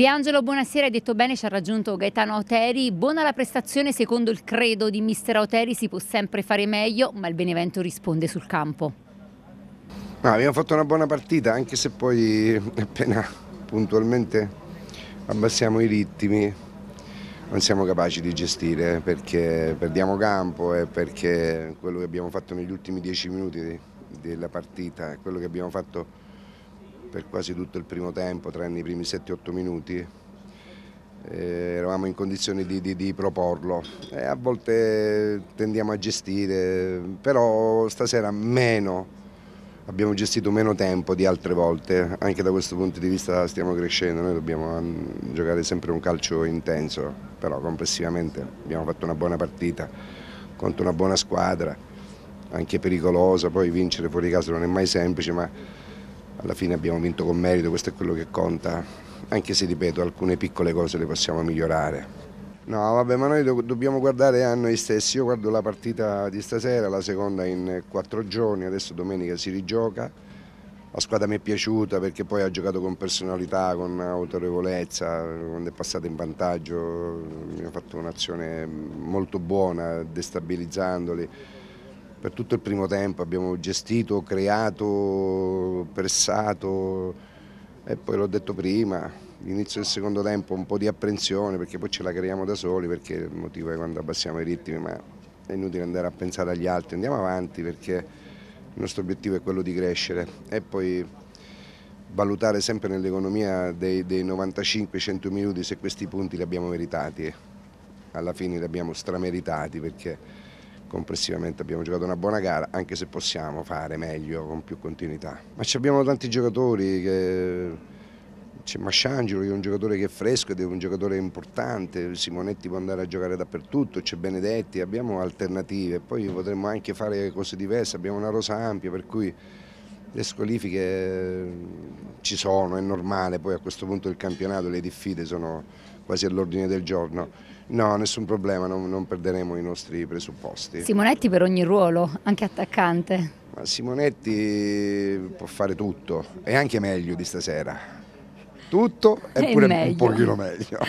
Sì, Angelo, buonasera, hai detto bene, ci ha raggiunto Gaetano Oteri. Buona la prestazione, secondo il credo di mister Oteri si può sempre fare meglio, ma il Benevento risponde sul campo. Ma abbiamo fatto una buona partita, anche se poi appena puntualmente abbassiamo i ritmi non siamo capaci di gestire perché perdiamo campo e perché quello che abbiamo fatto negli ultimi dieci minuti della partita, quello che abbiamo fatto per quasi tutto il primo tempo, tranne i primi 7-8 minuti. Eh, eravamo in condizione di, di, di proporlo e a volte tendiamo a gestire, però stasera meno, abbiamo gestito meno tempo di altre volte, anche da questo punto di vista stiamo crescendo, noi dobbiamo mm, giocare sempre un calcio intenso, però complessivamente abbiamo fatto una buona partita contro una buona squadra, anche pericolosa, poi vincere fuori casa non è mai semplice, ma alla fine abbiamo vinto con merito, questo è quello che conta, anche se ripeto alcune piccole cose le possiamo migliorare. No, vabbè, ma noi do dobbiamo guardare a noi stessi. Io guardo la partita di stasera, la seconda in quattro giorni, adesso domenica si rigioca. La squadra mi è piaciuta perché poi ha giocato con personalità, con autorevolezza, quando è passata in vantaggio, mi ha fatto un'azione molto buona, destabilizzandoli per tutto il primo tempo abbiamo gestito, creato, pressato e poi l'ho detto prima, l'inizio del secondo tempo un po' di apprensione perché poi ce la creiamo da soli perché il motivo è quando abbassiamo i ritmi ma è inutile andare a pensare agli altri, andiamo avanti perché il nostro obiettivo è quello di crescere e poi valutare sempre nell'economia dei, dei 95-100 minuti se questi punti li abbiamo meritati, alla fine li abbiamo strameritati perché complessivamente abbiamo giocato una buona gara, anche se possiamo fare meglio con più continuità. Ma ci abbiamo tanti giocatori, che... c'è Masciangelo che è un giocatore che è fresco ed è un giocatore importante, Simonetti può andare a giocare dappertutto, c'è Benedetti, abbiamo alternative, poi potremmo anche fare cose diverse, abbiamo una rosa ampia per cui... Le squalifiche eh, ci sono, è normale, poi a questo punto del campionato le diffide sono quasi all'ordine del giorno. No, nessun problema, non, non perderemo i nostri presupposti. Simonetti per ogni ruolo, anche attaccante. Ma Simonetti può fare tutto, e anche meglio di stasera. Tutto, eppure un pochino meglio.